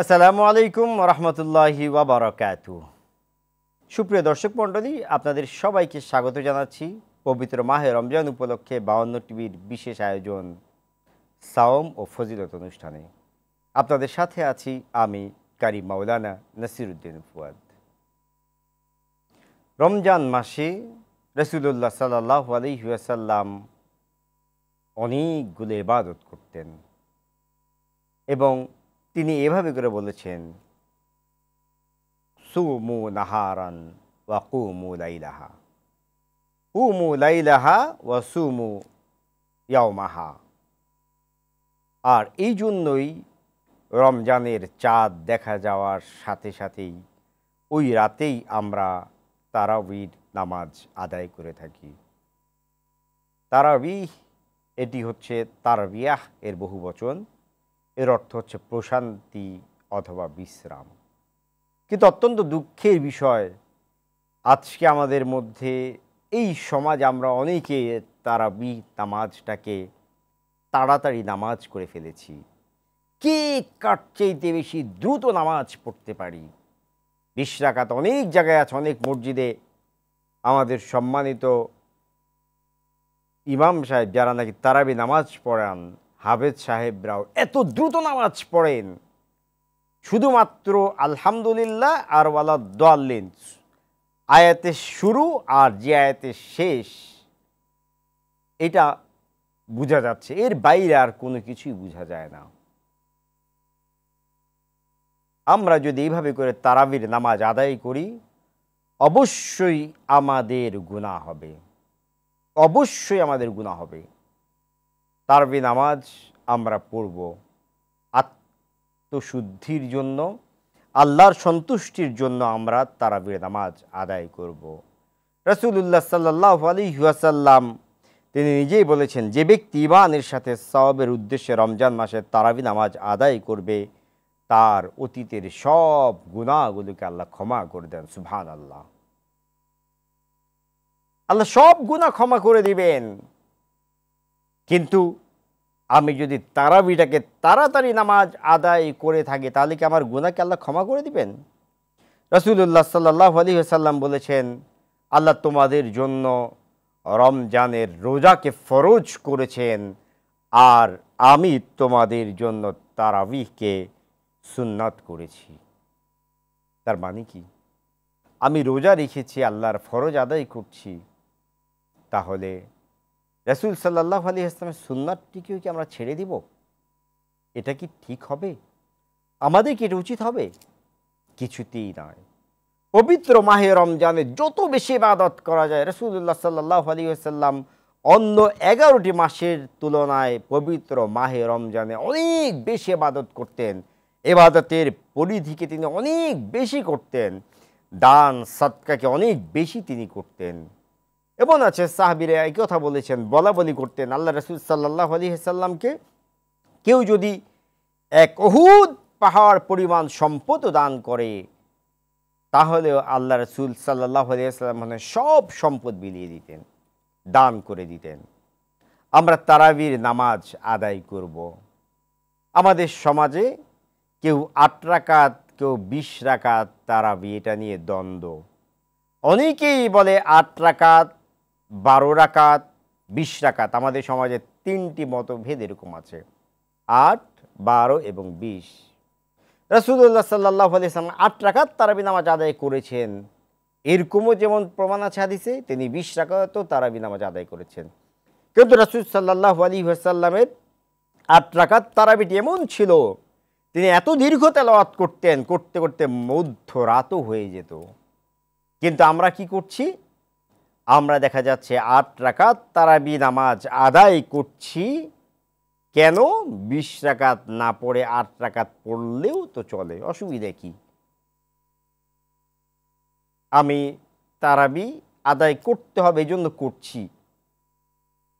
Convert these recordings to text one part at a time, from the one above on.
আসসালামু আলাইকুম রহমতুল্লাহি ওয়াবারাকাতু সুপ্রিয় দর্শক মণ্ডলী আপনাদের সবাইকে স্বাগত জানাচ্ছি পবিত্র মাহে রমজান উপলক্ষে বাউন্ন টিভির বিশেষ আয়োজন সাওম ও ফজিলত অনুষ্ঠানে আপনাদের সাথে আছি আমি কারি মাওলানা নাসিরুদ্দিন ফুয়াদ রমজান মাসে রসুল্লাহ সাল্লাহ আলহিহাসাল্লাম অনেকগুলো ইবাদত করতেন এবং তিনি এভাবে করে বলেছেন সুমু নাহারান ওয়া কুমু লাইলাহা কুমু লাইলাহা ওয়া সুমু ইয়াওমাহা আর এই জন্যই রমজানের চাঁদ দেখা যাওয়ার সাথে সাথেই ওই রাতেই আমরা তারাবির নামাজ আদায় করে থাকি তারাবিহ এটি হচ্ছে তারবিয়াহ এর বহু বচন এর অর্থ হচ্ছে প্রশান্তি অথবা বিশ্রাম কিন্তু অত্যন্ত দুঃখের বিষয় আজকে আমাদের মধ্যে এই সমাজ আমরা অনেকে তারাবি নামাজটাকে তাড়াতাড়ি নামাজ করে ফেলেছি কে কাট চাইতে বেশি দ্রুত নামাজ পড়তে পারি বিশ অনেক জায়গায় আছে অনেক মসজিদে আমাদের সম্মানিত ইমাম সাহেব যারা নাকি তারাবি নামাজ পড়ান হাবেদ সাহেবরাও এত দ্রুত নামাজ পড়েন শুধুমাত্র আলহামদুলিল্লাহ আর ওয়ালা দোয়াল্লিন আয়াতের শুরু আর যে আয়াতের শেষ এটা বোঝা যাচ্ছে এর বাইরে আর কোনো কিছুই বোঝা যায় না আমরা যদি এইভাবে করে তারাবির নামাজ আদায় করি অবশ্যই আমাদের গুণা হবে অবশ্যই আমাদের গুণা হবে তারবি নামাজ আমরা পড়ব আত্মশুদ্ধির জন্য আল্লাহর সন্তুষ্টির জন্য আমরা তারাবির নামাজ আদায় করব রসুল্লাহ সাল্লাহ আলী হুয়াসাল্লাম তিনি নিজেই বলেছেন যে ব্যক্তি ইমানের সাথে সবের উদ্দেশ্যে রমজান মাসে তারাবি নামাজ আদায় করবে তার অতীতের সব গুণাগুলোকে আল্লাহ ক্ষমা করে দেন সুভান আল্লাহ আল্লাহ সব গুণা ক্ষমা করে দিবেন কিন্তু আমি যদি তারাবিটাকে তাড়াতাড়ি নামাজ আদায় করে থাকি তাহলে কি আমার গুণাকে আল্লাহ ক্ষমা করে দিবেন রসুল্লাহ সাল্লাহ আলী সাল্লাম বলেছেন আল্লাহ তোমাদের জন্য রমজানের রোজাকে ফরজ করেছেন আর আমি তোমাদের জন্য তারাবিহকে সুন্নাত করেছি তার মানে কি আমি রোজা রেখেছি আল্লাহর ফরজ আদায় করছি তাহলে রাসুল সাল্লাহ আলী ইসলামের সুন্নারটিকেও কি আমরা ছেড়ে দিব এটা কি ঠিক হবে আমাদের কি এটা উচিত হবে কিছুতেই নয় পবিত্র মাহে রমজানে যত বেশি ইবাদত করা যায় রসুল্লাহ সাল্লাহ আলী আসাল্লাম অন্য এগারোটি মাসের তুলনায় পবিত্র মাহে রমজানে অনেক বেশি ইবাদত করতেন এবাদতের পরিধিকে তিনি অনেক বেশি করতেন দান সৎকাকে অনেক বেশি তিনি করতেন এবং আছে সাহাবিরা এই কথা বলেছেন বলা বলি করতেন আল্লাহ রসুল সাল্লাহ আলি সাল্লামকে কেউ যদি এক অহুদ পাহাড় পরিমাণ সম্পদও দান করে তাহলেও আল্লাহ রসুল সাল্লাহ সাল্লাম মানে সব সম্পদ বিলিয়ে দিতেন দান করে দিতেন আমরা তারাবির নামাজ আদায় করব। আমাদের সমাজে কেউ আট রাকাত কেউ বিশ রাকাত তারাবি এটা নিয়ে দ্বন্দ্ব অনেকেই বলে আট রাকাত বারো রাকাত বিশ রাকাত আমাদের সমাজে তিনটি মতভেদ এরকম আছে আট বারো এবং বিশ রসুদুল্লাহ সাল্লাহ আলিয়াল্লাম আট রাকাত তারাবি নামাজ আদায় করেছেন এরকমও যেমন প্রমাণ আছে আদিছে তিনি বিশ রাকাতও তারাবি নামাজ আদায় করেছেন কিন্তু রাসুল সাল্লাহ আলী আসাল্লামের আট রাকাত তারাবিটি এমন ছিল তিনি এত দীর্ঘ তেলাওয়াত করতেন করতে করতে মধ্য রাতও হয়ে যেত কিন্তু আমরা কি করছি আমরা দেখা যাচ্ছে আট রাকাত তারাবি নামাজ আদায় করছি কেন বিশ রাকাত না পড়ে আট রাকাত পড়লেও তো চলে অসুবিধা কি আমি তারাবি আদায় করতে হবে এই জন্য করছি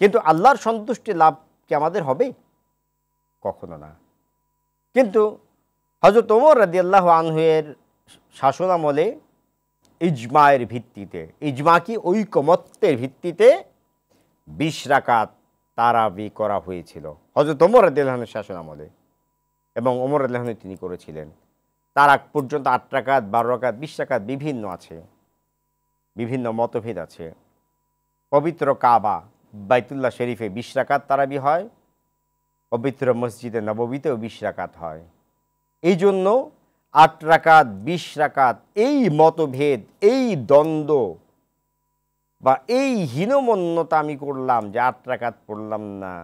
কিন্তু আল্লাহর সন্তুষ্টি লাভ কি আমাদের হবে কখনো না কিন্তু হজরত ওমর রাজি আল্লাহ আনহুয়ের শাসনামলে ইজমায়ের ভিত্তিতে ইজমা কি ঐকমত্যের ভিত্তিতে বিশ রাকাত তারাবি করা হয়েছিল হজরত ওমর আদিল্লাহনের শাসন আমলে এবং ওমর আদিল্লাহনে তিনি করেছিলেন তার আগ পর্যন্ত আট রাকাত বারো রাকাত বিশ রাকাত বিভিন্ন আছে বিভিন্ন মতভেদ আছে পবিত্র কাবা বাইতুল্লাহ শরীফে বিশ রাকাত তারাবি হয় পবিত্র মসজিদে নববীতেও বিশ রাকাত হয় এই জন্য আট রাকাত বিশ রাকাত এই মতভেদ এই দ্বন্দ্ব বা এই হীনমন্যতা আমি করলাম যে আট রাকাত পড়লাম না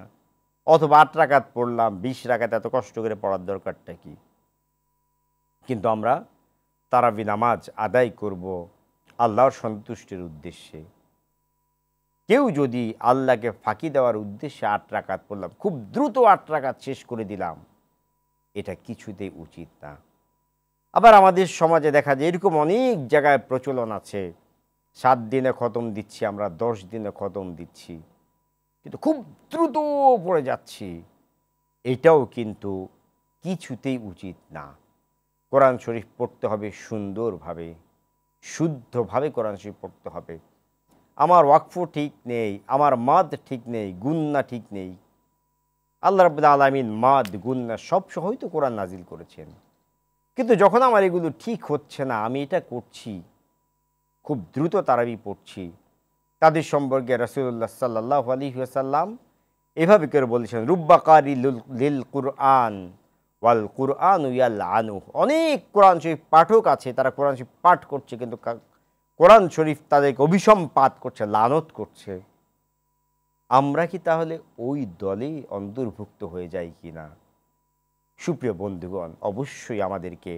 অথবা আট রাকাত পড়লাম বিশ রাকাত এত কষ্ট করে পড়ার দরকারটা কি কিন্তু আমরা তারাবি নামাজ আদায় করব আল্লাহর সন্তুষ্টির উদ্দেশ্যে কেউ যদি আল্লাহকে ফাঁকি দেওয়ার উদ্দেশ্যে আট রাকাত পড়লাম খুব দ্রুত আট রাকাত শেষ করে দিলাম এটা কিছুতেই উচিত না আবার আমাদের সমাজে দেখা যায় এরকম অনেক জায়গায় প্রচলন আছে সাত দিনে খতম দিচ্ছি আমরা দশ দিনে খতম দিচ্ছি কিন্তু খুব দ্রুত পড়ে যাচ্ছি এটাও কিন্তু কিছুতেই উচিত না কোরআন শরীফ পড়তে হবে সুন্দরভাবে শুদ্ধভাবে কোরআন শরীফ পড়তে হবে আমার ওয়াকফ ঠিক নেই আমার মাদ ঠিক নেই গুন্না ঠিক নেই আল্লাহ রবুল্লা আলমিন মাদ গুন্না সব সহই তো কোরআন নাজিল করেছেন কিন্তু যখন আমার এগুলো ঠিক হচ্ছে না আমি এটা করছি খুব দ্রুত তারাবি পড়ছি তাদের সম্পর্কে রসুল্লাহ সাল্লাহ আলী সাল্লাম এভাবে করে বলেছেন রুব্বাকারি লিল কুরআন ওয়াল কুরআন ইয়াল আনু অনেক কোরআন শরীফ পাঠক আছে তারা কোরআন শরীফ পাঠ করছে কিন্তু কোরআন শরীফ তাদেরকে অভিসম্পাত করছে লানত করছে আমরা কি তাহলে ওই দলে অন্তর্ভুক্ত হয়ে যাই কি না সুপ্রিয় বন্ধুগণ অবশ্যই আমাদেরকে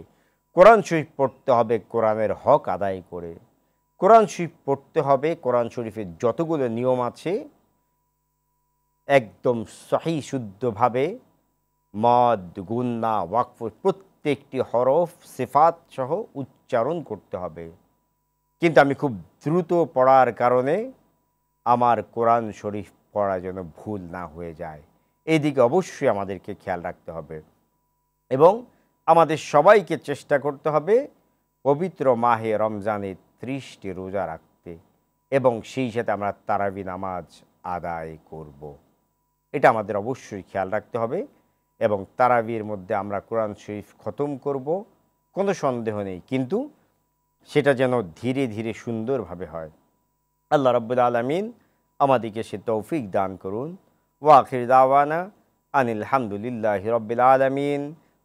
কোরআন শরীফ পড়তে হবে কোরআনের হক আদায় করে কোরআন শরীফ পড়তে হবে কোরআন শরীফের যতগুলো নিয়ম আছে একদম সহি শুদ্ধভাবে মদ গুন্না ওয়াকফ প্রত্যেকটি হরফ সেফাত সহ উচ্চারণ করতে হবে কিন্তু আমি খুব দ্রুত পড়ার কারণে আমার কোরআন শরীফ পড়া যেন ভুল না হয়ে যায় এদিকে অবশ্যই আমাদেরকে খেয়াল রাখতে হবে এবং আমাদের সবাইকে চেষ্টা করতে হবে পবিত্র মাহে রমজানে ত্রিশটি রোজা রাখতে এবং সেই সাথে আমরা তারাবি নামাজ আদায় করব। এটা আমাদের অবশ্যই খেয়াল রাখতে হবে এবং তারাবির মধ্যে আমরা কোরআন শরীফ খতম করব কোনো সন্দেহ নেই কিন্তু সেটা যেন ধীরে ধীরে সুন্দরভাবে হয় আল্লাহ রব্বুল আলমিন আমাদেরকে সে তৌফিক দান করুন ওয়াখির দাওয়ানা আনিল হামদুলিল্লাহ রব্বিল আলমিন